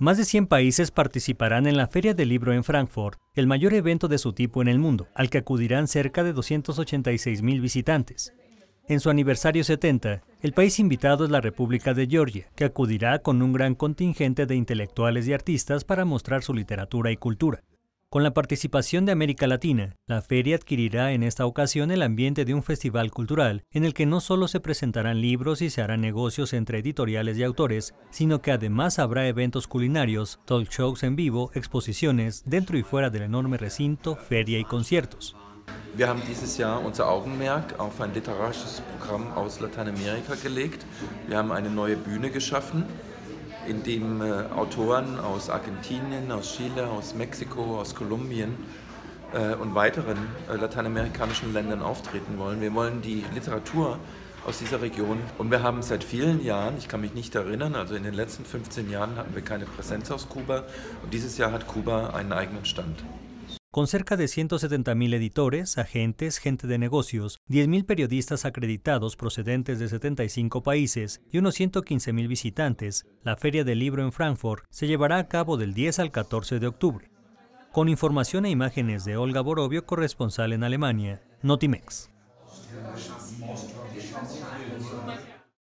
Más de 100 países participarán en la Feria del Libro en Frankfurt, el mayor evento de su tipo en el mundo, al que acudirán cerca de 286 mil visitantes. En su aniversario 70, el país invitado es la República de Georgia, que acudirá con un gran contingente de intelectuales y artistas para mostrar su literatura y cultura. Con la participación de América Latina, la feria adquirirá en esta ocasión el ambiente de un festival cultural en el que no solo se presentarán libros y se harán negocios entre editoriales y autores, sino que además habrá eventos culinarios, talk shows en vivo, exposiciones dentro y fuera del enorme recinto, feria y conciertos. in dem äh, Autoren aus Argentinien, aus Chile, aus Mexiko, aus Kolumbien äh, und weiteren äh, lateinamerikanischen Ländern auftreten wollen. Wir wollen die Literatur aus dieser Region und wir haben seit vielen Jahren, ich kann mich nicht erinnern, also in den letzten 15 Jahren hatten wir keine Präsenz aus Kuba und dieses Jahr hat Kuba einen eigenen Stand. con cerca de 170.000 editores, agentes, gente de negocios, 10.000 periodistas acreditados procedentes de 75 países y unos 115.000 visitantes, la Feria del Libro en Frankfurt se llevará a cabo del 10 al 14 de octubre. Con información e imágenes de Olga Borobio, corresponsal en Alemania, Notimex.